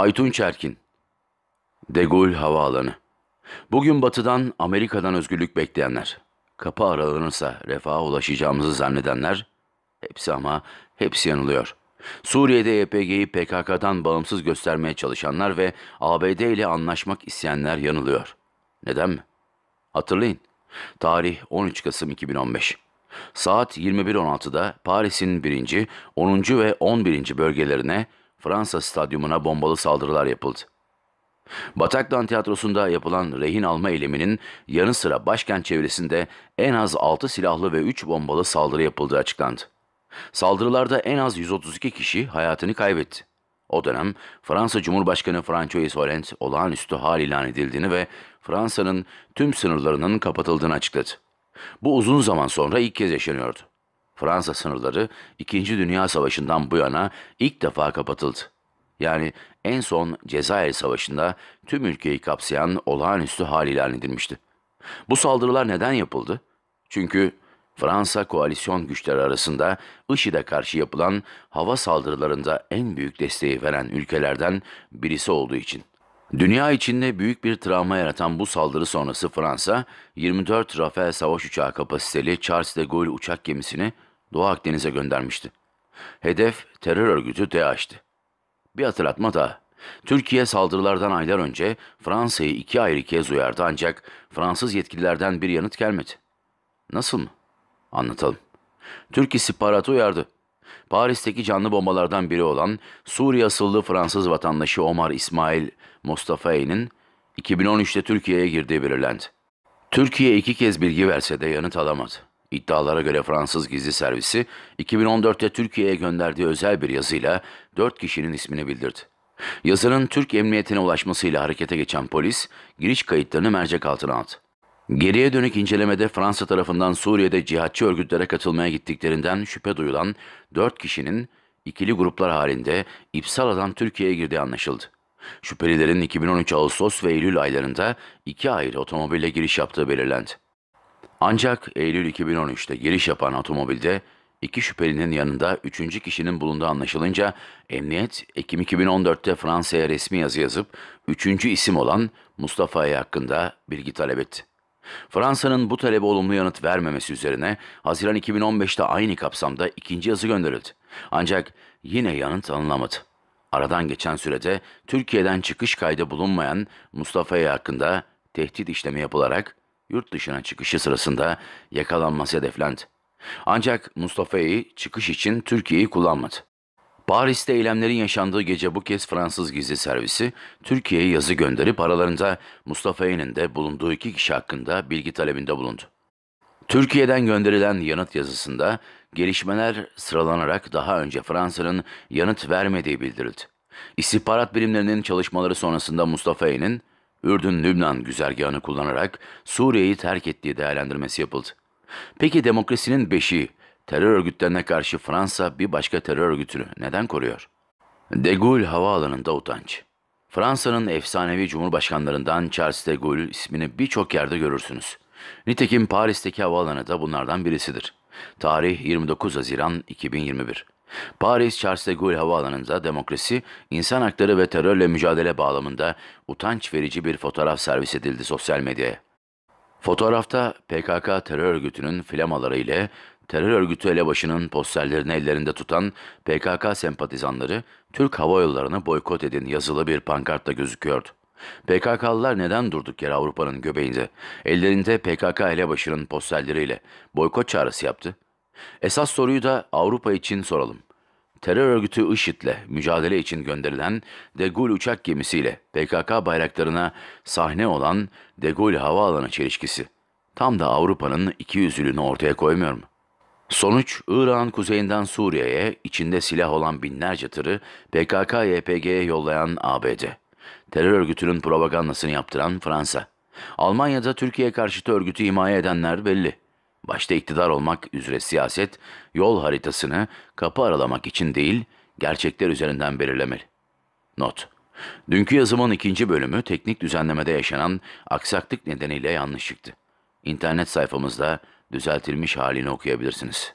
Aytun Çerkin De Gaulle Havaalanı Bugün batıdan, Amerika'dan özgürlük bekleyenler, kapı aralanırsa refaha ulaşacağımızı zannedenler, hepsi ama hepsi yanılıyor. Suriye'de YPG'yi e PKK'dan bağımsız göstermeye çalışanlar ve ABD ile anlaşmak isteyenler yanılıyor. Neden mi? Hatırlayın. Tarih 13 Kasım 2015. Saat 21.16'da Paris'in 1. 10. ve 11. bölgelerine Fransa stadyumuna bombalı saldırılar yapıldı. Bataklan Tiyatrosu'nda yapılan rehin alma eyleminin yanı sıra başkent çevresinde en az 6 silahlı ve 3 bombalı saldırı yapıldığı açıklandı. Saldırılarda en az 132 kişi hayatını kaybetti. O dönem Fransa Cumhurbaşkanı François Hollande olağanüstü hal ilan edildiğini ve Fransa'nın tüm sınırlarının kapatıldığını açıkladı. Bu uzun zaman sonra ilk kez yaşanıyordu. Fransa sınırları 2. Dünya Savaşı'ndan bu yana ilk defa kapatıldı. Yani en son Cezayir Savaşı'nda tüm ülkeyi kapsayan olağanüstü hal ilan edilmişti. Bu saldırılar neden yapıldı? Çünkü Fransa koalisyon güçleri arasında IŞİD'e karşı yapılan hava saldırılarında en büyük desteği veren ülkelerden birisi olduğu için. Dünya içinde büyük bir travma yaratan bu saldırı sonrası Fransa, 24 Rafael savaş uçağı kapasiteli Charles de Gaulle uçak gemisini Doğu Akdeniz'e göndermişti. Hedef terör örgütü DAEŞ'ti. Bir hatırlatma daha. Türkiye saldırılardan aylar önce Fransa'yı iki ayrı kez uyardı ancak Fransız yetkililerden bir yanıt gelmedi. Nasıl mı? Anlatalım. Türk istihbaratı uyardı. Paris'teki canlı bombalardan biri olan Suriye asıllı Fransız vatandaşı Omar İsmail Mustafa'nın 2013'te Türkiye'ye girdiği belirlendi. Türkiye iki kez bilgi verse de yanıt alamadı. İddialara göre Fransız gizli servisi 2014'te Türkiye'ye gönderdiği özel bir yazıyla 4 kişinin ismini bildirdi. Yazının Türk emniyetine ulaşmasıyla harekete geçen polis giriş kayıtlarını mercek altına aldı. Geriye dönük incelemede Fransa tarafından Suriye'de cihatçı örgütlere katılmaya gittiklerinden şüphe duyulan 4 kişinin ikili gruplar halinde İpsala'dan Türkiye'ye girdiği anlaşıldı. Şüphelilerin 2013 Ağustos ve Eylül aylarında iki ayrı otomobille giriş yaptığı belirlendi. Ancak Eylül 2013'te giriş yapan otomobilde iki şüphelinin yanında üçüncü kişinin bulunduğu anlaşılınca emniyet Ekim 2014'te Fransa'ya resmi yazı yazıp üçüncü isim olan Mustafa'ya hakkında bilgi talep etti. Fransa'nın bu talebe olumlu yanıt vermemesi üzerine Haziran 2015'te aynı kapsamda ikinci yazı gönderildi. Ancak yine yanıt alınamadı. Aradan geçen sürede Türkiye'den çıkış kaydı bulunmayan Mustafa'ya hakkında tehdit işlemi yapılarak yurt dışına çıkışı sırasında yakalanması hedeflendi. Ancak Mustafa'yı çıkış için Türkiye'yi kullanmadı. Paris'te eylemlerin yaşandığı gece bu kez Fransız gizli servisi Türkiye'ye yazı gönderip aralarında Mustafa Eyn'in de bulunduğu iki kişi hakkında bilgi talebinde bulundu. Türkiye'den gönderilen yanıt yazısında gelişmeler sıralanarak daha önce Fransa'nın yanıt vermediği bildirildi. İstihbarat birimlerinin çalışmaları sonrasında Mustafa Eyn'in Ürdün-Lübnan güzergahını kullanarak Suriye'yi terk ettiği değerlendirmesi yapıldı. Peki demokrasinin beşi, terör örgütlerine karşı Fransa bir başka terör örgütünü neden koruyor? De Gaulle havaalanında utanç. Fransa'nın efsanevi cumhurbaşkanlarından Charles de Gaulle ismini birçok yerde görürsünüz. Nitekim Paris'teki havaalanı da bunlardan birisidir. Tarih 29 Haziran 2021. Paris Charles de Gaulle Havaalanı'nda demokrasi, insan hakları ve terörle mücadele bağlamında utanç verici bir fotoğraf servis edildi sosyal medyaya. Fotoğrafta PKK terör örgütünün flamaları ile terör örgütü elebaşının posterlerini ellerinde tutan PKK sempatizanları Türk Hava Yolları'nı boykot edin yazılı bir pankartla gözüküyordu. PKK'lılar neden durduk yere Avrupa'nın göbeğinde? Ellerinde PKK elebaşının posterleriyle boykot çağrısı yaptı. Esas soruyu da Avrupa için soralım. Terör örgütü IŞİD'le mücadele için gönderilen De Gaulle uçak gemisiyle PKK bayraklarına sahne olan De Gaulle havaalanı çelişkisi tam da Avrupa'nın iki yüzlülüğünü ortaya koymuyor mu? Sonuç, İran kuzeyinden Suriye'ye içinde silah olan binlerce tırı PKK-YPG'ye yollayan ABD. Terör örgütünün propagandasını yaptıran Fransa. Almanya'da Türkiye karşıtı örgütü himaye edenler belli başta iktidar olmak üzere siyaset, yol haritasını kapı aralamak için değil, gerçekler üzerinden belirlemeli. Not Dünkü yazımın ikinci bölümü teknik düzenlemede yaşanan aksaklık nedeniyle yanlış çıktı. İnternet sayfamızda düzeltilmiş halini okuyabilirsiniz.